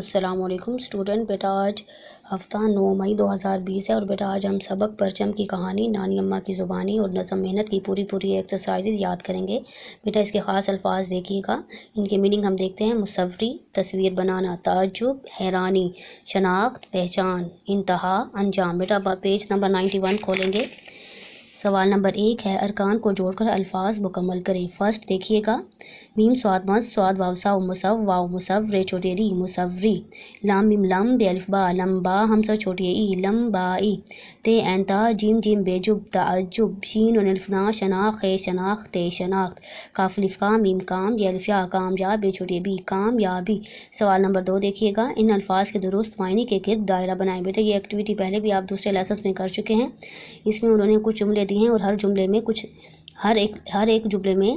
अस्सलाम स्टूडेंट बेटा आज हफ्ता नौ मई 2020 है और बेटा आज हम सबक परचम की कहानी नानी अम्मा की ज़ुबानी और नजम मेहनत की पूरी पूरी एक्सरसाइजेज याद करेंगे बेटा इसके ख़ास अल्फाज देखिएगा इनके मीनिंग हम देखते हैं मुसवरी तस्वीर बनाना ताजुब हैरानी शनाख्त पहचान इंतहा अंजाम बेटा पेज नंबर नाइन्टी वन खोलेंगे सवाल नंबर एक है अरकान को जोड़कर अल्फाज मुकम्मल करें फर्स्ट देखिएगा मीम स्वाद मस स्वाद वावसा मुसव वाव मुसव रे छोटे री मुसवरी लाम मीम लम बे अल्फबा लम बा हम सब छोटे ई लम बा ई ते एन ता जिम जीम बेजुब ताजुब शीन अल्फना शनाख है शनाख ते शनाख्त काफलिफका काम मीम काम ये अल्फिया काम या बे छोटे बी काम या बी सवाल नंबर दो देखिएगा इन अल्फाज के दुरुस्त मायने के गिरद दायरा बनाएं बेटा ये एक्टिविटी पहले भी आप दूसरे लेसन में कर चुके हैं इसमें उन्होंने कुछ जुमले दी हैं और हर जुमले में कुछ हर एक हर एक जुमले में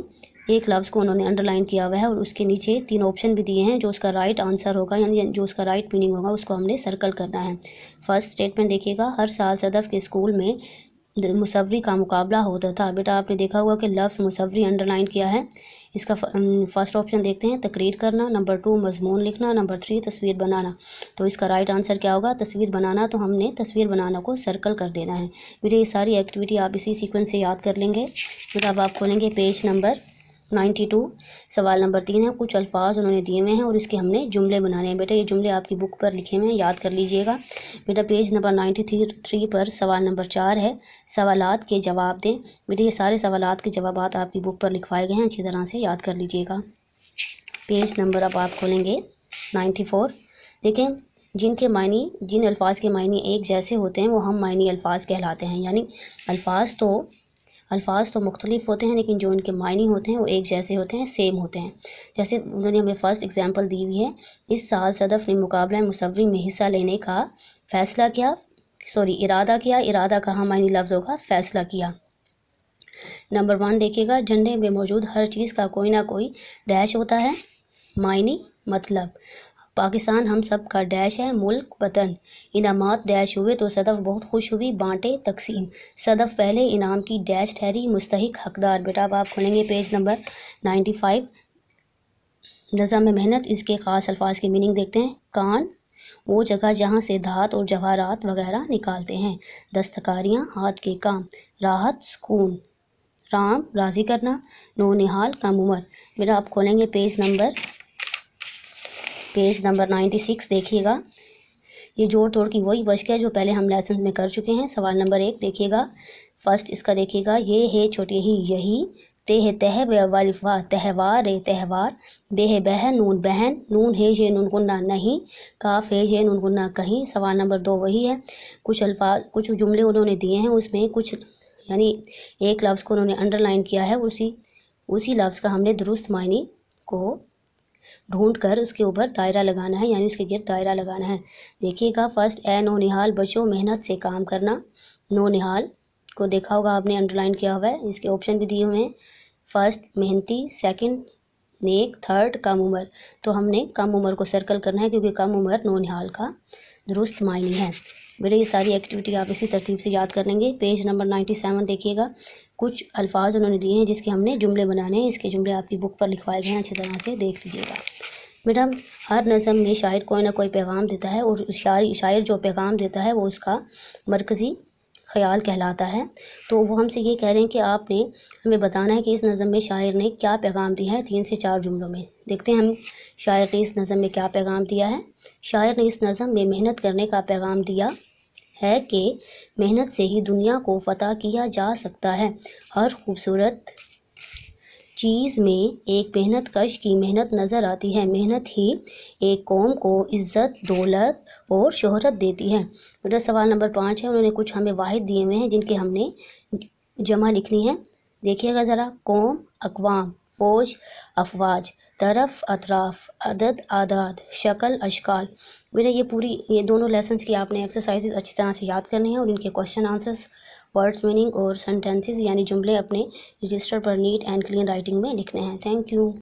एक लफ्ज़ को उन्होंने अंडरलाइन किया हुआ है और उसके नीचे तीन ऑप्शन भी दिए हैं जो उसका राइट आंसर होगा यानी जो उसका राइट मीनिंग होगा उसको हमने सर्कल करना है फर्स्ट स्टेटमेंट देखिएगा हर साल सदफ़ के स्कूल में मुसवरी का मुकाबला होता था बेटा आपने देखा होगा कि लफ्स मुसवरी अंडरलाइन किया है इसका फर्स्ट ऑप्शन देखते हैं तकरीर करना नंबर टू मजमून लिखना नंबर थ्री तस्वीर बनाना तो इसका राइट आंसर क्या होगा तस्वीर बनाना तो हमने तस्वीर बनाना को सर्कल कर देना है बेटा ये सारी एक्टिविटी आप इसी सीक्वेंस से याद कर लेंगे बेटा अब आप खोलेंगे पेज नंबर नाइन्टी टू सवाल नंबर तीन है कुछ अल्फाज उन्होंने दिए हुए हैं और इसके हमने जुमले बनाने हैं बेटा ये जुमले आपकी बुक पर लिखे हुए हैं याद कर लीजिएगा बेटा page number ninety three three पर सवाल नंबर चार है सवाल के जवाब दें बेटा ये सारे सवाल के जवाब आपकी बुक पर लिखवाए गए हैं अच्छी तरह से याद कर लीजिएगा पेज नंबर अब आप खोलेंगे नाइन्टी फोर देखें जिनके मायने जिन अल्फाज के मायने एक जैसे होते हैं वो हम मायने अल्फाज कहलाते हैं यानी अल्फाज तो अल्फाज तो मुख्तलिफ होते हैं लेकिन जो उनके मायने होते हैं वो एक जैसे होते हैं सेम होते हैं जैसे उन्होंने हमें फ़र्स्ट एग्ज़ाम्पल दी हुई है इस साल सदफ़ ने मुकाबला मुसवरी में हिस्सा लेने का फ़ैसला किया सॉरी इरादा किया इरादा का हमारी लफ्ज़ों का फ़ैसला किया नंबर वन देखिएगा झंडे में मौजूद हर चीज़ का कोई ना कोई डैश होता है मायने मतलब पाकिस्तान हम सब का डैश है मुल्क वतन इनामत डैश हुए तो सदफ़ बहुत खुश हुई बांटे तकसीम सदफ़ पहले इनाम की डैश ठहरी मुस्तक हकदार बेटा आप खोलेंगे पेज नंबर नाइन्टी फाइव में मेहनत इसके ख़ास अल्फाज की मीनिंग देखते हैं कान वो जगह जहाँ से धात और जवाहरात वगैरह निकालते हैं दस्तकारियाँ हाथ के काम राहत सुकून राम राज़ी करना निहाल कम उम्र मेरा आप खोलेंगे page number page number ninety six देखिएगा ये जोड़ तोड़ की वही वश्क है जो पहले हम लेसन में कर चुके हैं सवाल नंबर एक देखिएगा फर्स्ट इसका देखिएगा ये है छोटे ही यही ते है तह वालिफा तहवार रे तहवार बे है बह नून बहन नून है ये नून गुन्ना नहीं काफ है ये नून गुन्ना कहीं सवाल नंबर दो वही है कुछ अल्फाज कुछ जुमले उन्होंने दिए हैं उसमें कुछ यानी एक लफ्ज़ को उन्होंने अंडरलाइन किया है उसी उसी लफ्ज़ का हमने दुरुस्त मायने को ढूंढ कर उसके ऊपर दायरा लगाना है यानी उसके गिर दायरा लगाना है देखिएगा फर्स्ट ए नो निहाल बचो मेहनत से काम करना नो निहाल को देखा होगा आपने अंडरलाइन किया हुआ है इसके ऑप्शन भी दिए हुए हैं फर्स्ट मेहनती सेकंड एक थर्ड कम उम्र तो हमने कम उम्र को सर्कल करना है क्योंकि कम उम्र नौनिहाल का दुरुस्त मायने है बेटा ये सारी एक्टिविटी आप इसी तरतीब से याद कर लेंगे पेज नंबर नाइन्टी सेवन देखिएगा कुछ अल्फाज उन्होंने दिए हैं जिसके हमने जुमले बनाने हैं इसके जुमले आपकी बुक पर लिखवाए गए हैं अच्छी तरह से देख लीजिएगा मैडम हर नज़म में शायर कोई ना कोई पैगाम देता है और शायर शायर जो पैगाम देता है वो उसका मरकज़ी ख्याल कहलाता है तो वो हमसे ये कह रहे हैं कि आपने हमें बताना है कि इस नज़म में शायर ने क्या पैगाम दिया है तीन से चार जुमलों में देखते हैं हम शायर ने इस नज़म में क्या पैगाम दिया है शायर ने इस नज़म में मेहनत करने का पैगाम दिया है कि मेहनत से ही दुनिया को फतह किया जा सकता है हर खूबसूरत चीज़ में एक मेहनत कश की मेहनत नज़र आती है मेहनत ही एक कौम को इज़्ज़त दौलत और शोहरत देती है बेटा सवाल नंबर पाँच है उन्होंने कुछ हमें वाहिद दिए हुए हैं जिनके हमने जमा लिखनी है देखिएगा ज़रा कौम अकवाम फौज अफवाज तरफ अतराफ अदद आदाद शक्ल अशकाल बेटा ये पूरी ये दोनों लेसन की आपने एक्सरसाइजेज अच्छी तरह से याद करनी है और इनके क्वेश्चन आंसर्स वर्ड्स मीनिंग और सेंटेंसेस यानी जुमले अपने रजिस्टर पर नीट एंड क्लीन राइटिंग में लिखने हैं थैंक यू